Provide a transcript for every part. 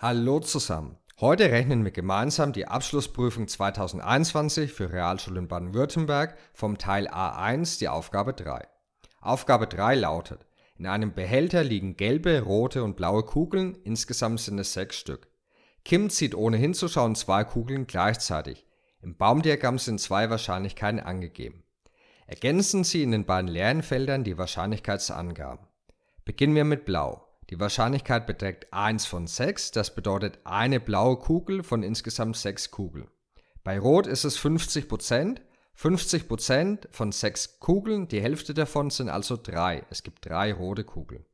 Hallo zusammen. Heute rechnen wir gemeinsam die Abschlussprüfung 2021 für Realschule in Baden-Württemberg vom Teil A1, die Aufgabe 3. Aufgabe 3 lautet, in einem Behälter liegen gelbe, rote und blaue Kugeln, insgesamt sind es sechs Stück. Kim zieht ohne hinzuschauen zwei Kugeln gleichzeitig. Im Baumdiagramm sind zwei Wahrscheinlichkeiten angegeben. Ergänzen Sie in den beiden leeren Feldern die Wahrscheinlichkeitsangaben. Beginnen wir mit Blau. Die Wahrscheinlichkeit beträgt 1 von 6, das bedeutet eine blaue Kugel von insgesamt 6 Kugeln. Bei Rot ist es 50%, 50% von 6 Kugeln, die Hälfte davon sind also 3. Es gibt 3 rote Kugeln.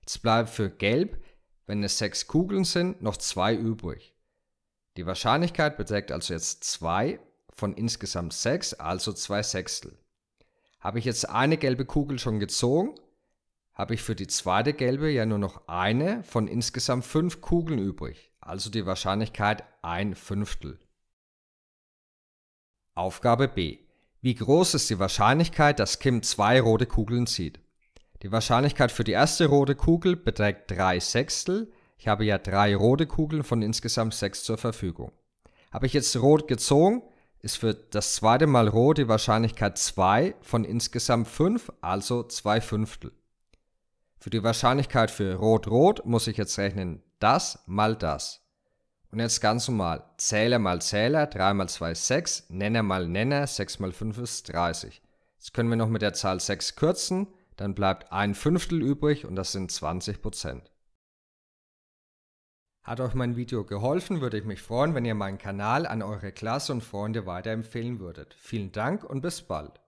Jetzt bleibt für Gelb, wenn es 6 Kugeln sind, noch 2 übrig. Die Wahrscheinlichkeit beträgt also jetzt 2 von insgesamt 6, also 2 Sechstel. Habe ich jetzt eine gelbe Kugel schon gezogen, habe ich für die zweite gelbe ja nur noch eine von insgesamt fünf Kugeln übrig, also die Wahrscheinlichkeit ein Fünftel. Aufgabe B. Wie groß ist die Wahrscheinlichkeit, dass Kim zwei rote Kugeln sieht? Die Wahrscheinlichkeit für die erste rote Kugel beträgt 3 Sechstel. Ich habe ja drei rote Kugeln von insgesamt sechs zur Verfügung. Habe ich jetzt rot gezogen, ist für das zweite Mal rot die Wahrscheinlichkeit 2 von insgesamt 5, also 2 Fünftel. Für die Wahrscheinlichkeit für Rot-Rot muss ich jetzt rechnen das mal das. Und jetzt ganz normal. Zähler mal Zähler, 3 mal 2 ist 6, Nenner mal Nenner, 6 mal 5 ist 30. Jetzt können wir noch mit der Zahl 6 kürzen, dann bleibt ein Fünftel übrig und das sind 20%. Hat euch mein Video geholfen, würde ich mich freuen, wenn ihr meinen Kanal an eure Klasse und Freunde weiterempfehlen würdet. Vielen Dank und bis bald.